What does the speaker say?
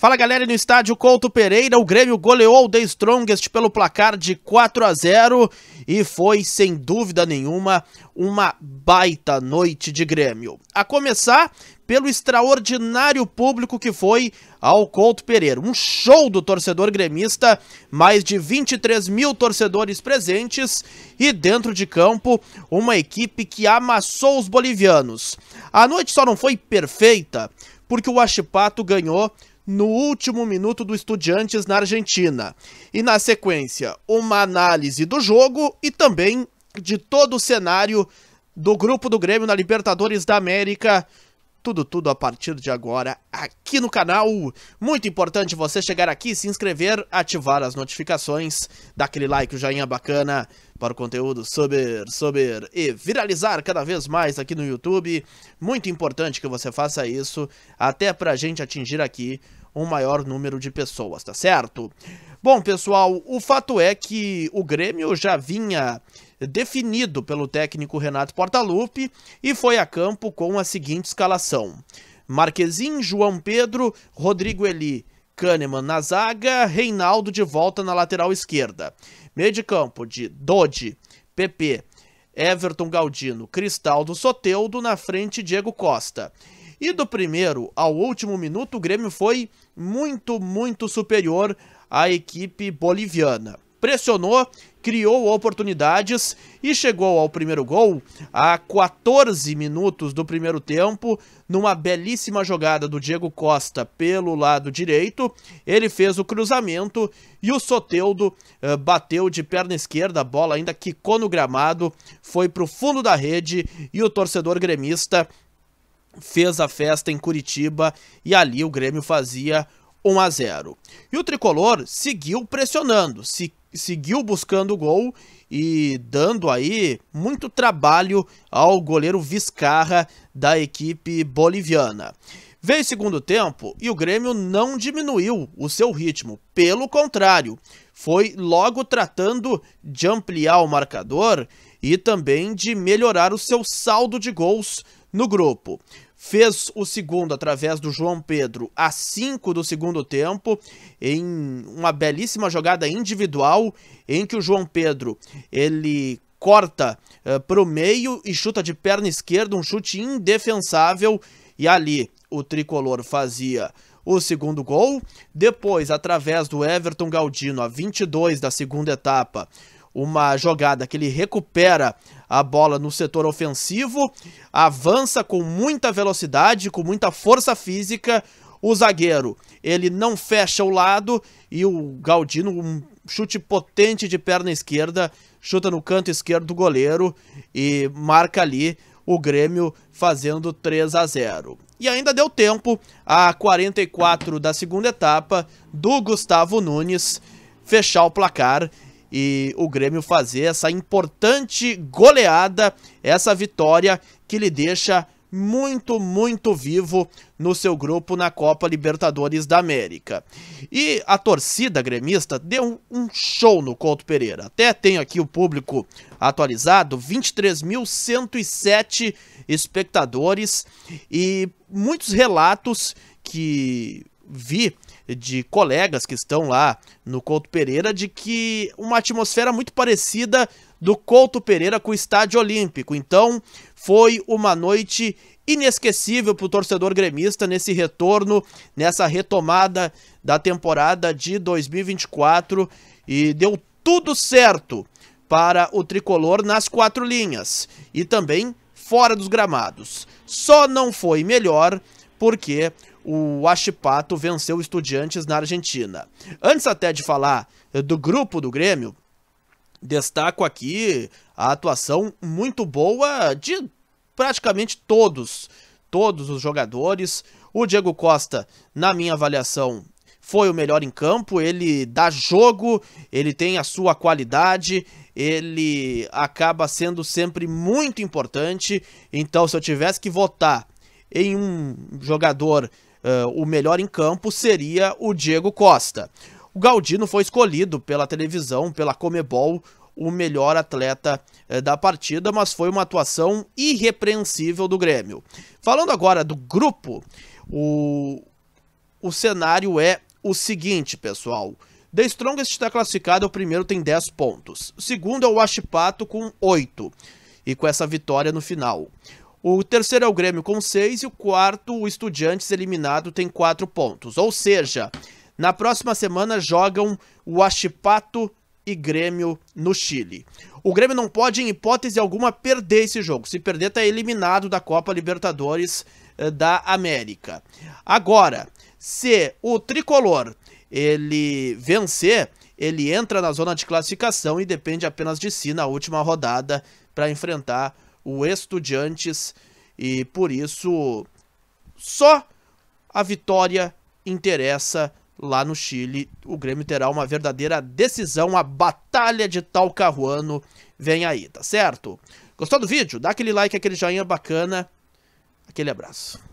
Fala galera, no estádio Couto Pereira, o Grêmio goleou o The Strongest pelo placar de 4 a 0 e foi, sem dúvida nenhuma, uma baita noite de Grêmio. A começar pelo extraordinário público que foi ao Couto Pereira. Um show do torcedor gremista, mais de 23 mil torcedores presentes e dentro de campo uma equipe que amassou os bolivianos. A noite só não foi perfeita porque o Achipato ganhou no último minuto do Estudiantes na Argentina. E na sequência, uma análise do jogo e também de todo o cenário do grupo do Grêmio na Libertadores da América tudo, tudo a partir de agora aqui no canal. Muito importante você chegar aqui, se inscrever, ativar as notificações, dar aquele like, o joinha bacana para o conteúdo subir, subir e viralizar cada vez mais aqui no YouTube. Muito importante que você faça isso, até para a gente atingir aqui um maior número de pessoas, tá certo? Bom, pessoal, o fato é que o Grêmio já vinha definido pelo técnico Renato Portaluppi e foi a campo com a seguinte escalação. Marquezin, João Pedro, Rodrigo Eli, Kahneman na zaga, Reinaldo de volta na lateral esquerda. Meio de campo de Dodi, PP, Everton Galdino, Cristaldo Soteudo, na frente Diego Costa. E do primeiro ao último minuto, o Grêmio foi muito, muito superior à equipe boliviana. Pressionou, criou oportunidades e chegou ao primeiro gol a 14 minutos do primeiro tempo, numa belíssima jogada do Diego Costa pelo lado direito. Ele fez o cruzamento e o Soteudo eh, bateu de perna esquerda, a bola ainda quicou no gramado, foi para o fundo da rede e o torcedor gremista fez a festa em Curitiba e ali o Grêmio fazia 1 a 0. E o tricolor seguiu pressionando, se, seguiu buscando o gol e dando aí muito trabalho ao goleiro Viscarra da equipe boliviana. Veio segundo tempo e o Grêmio não diminuiu o seu ritmo, pelo contrário, foi logo tratando de ampliar o marcador e também de melhorar o seu saldo de gols no grupo. Fez o segundo através do João Pedro a 5 do segundo tempo, em uma belíssima jogada individual, em que o João Pedro ele corta uh, eh, para o meio e chuta de perna esquerda, um chute indefensável, e ali o tricolor fazia o segundo gol. Depois, através do Everton Galdino, a 22 da segunda etapa, uma jogada que ele recupera a bola no setor ofensivo, avança com muita velocidade, com muita força física. O zagueiro, ele não fecha o lado e o Galdino, um chute potente de perna esquerda, chuta no canto esquerdo do goleiro e marca ali o Grêmio fazendo 3 a 0. E ainda deu tempo a 44 da segunda etapa do Gustavo Nunes fechar o placar e o Grêmio fazer essa importante goleada, essa vitória que lhe deixa muito, muito vivo no seu grupo na Copa Libertadores da América. E a torcida gremista deu um show no Couto Pereira. Até tenho aqui o público atualizado, 23.107 espectadores e muitos relatos que vi de colegas que estão lá no Couto Pereira de que uma atmosfera muito parecida do Couto Pereira com o Estádio Olímpico. Então, foi uma noite inesquecível para o torcedor gremista nesse retorno, nessa retomada da temporada de 2024 e deu tudo certo para o tricolor nas quatro linhas e também fora dos gramados. Só não foi melhor porque o Huachipato venceu Estudiantes na Argentina. Antes até de falar eh, do grupo do Grêmio, destaco aqui a atuação muito boa de praticamente todos, todos os jogadores. O Diego Costa, na minha avaliação, foi o melhor em campo, ele dá jogo, ele tem a sua qualidade, ele acaba sendo sempre muito importante. Então, se eu tivesse que votar em um jogador uh, o melhor em campo seria o Diego Costa. O Galdino foi escolhido pela televisão, pela Comebol, o melhor atleta eh, da partida, mas foi uma atuação irrepreensível do Grêmio. Falando agora do grupo, o, o cenário é o seguinte, pessoal. The Strongest está classificado, o primeiro tem 10 pontos. O segundo é o Achipato com 8. E com essa vitória no final. O terceiro é o Grêmio com 6 e o quarto, o Estudiantes eliminado, tem 4 pontos. Ou seja, na próxima semana jogam o Achipato e Grêmio no Chile. O Grêmio não pode, em hipótese alguma, perder esse jogo. Se perder, está eliminado da Copa Libertadores eh, da América. Agora, se o Tricolor ele vencer, ele entra na zona de classificação e depende apenas de si na última rodada para enfrentar o Estudiantes e por isso só a vitória interessa lá no Chile. O Grêmio terá uma verdadeira decisão, a batalha de Talcahuano vem aí, tá certo? Gostou do vídeo? Dá aquele like, aquele joinha bacana. Aquele abraço.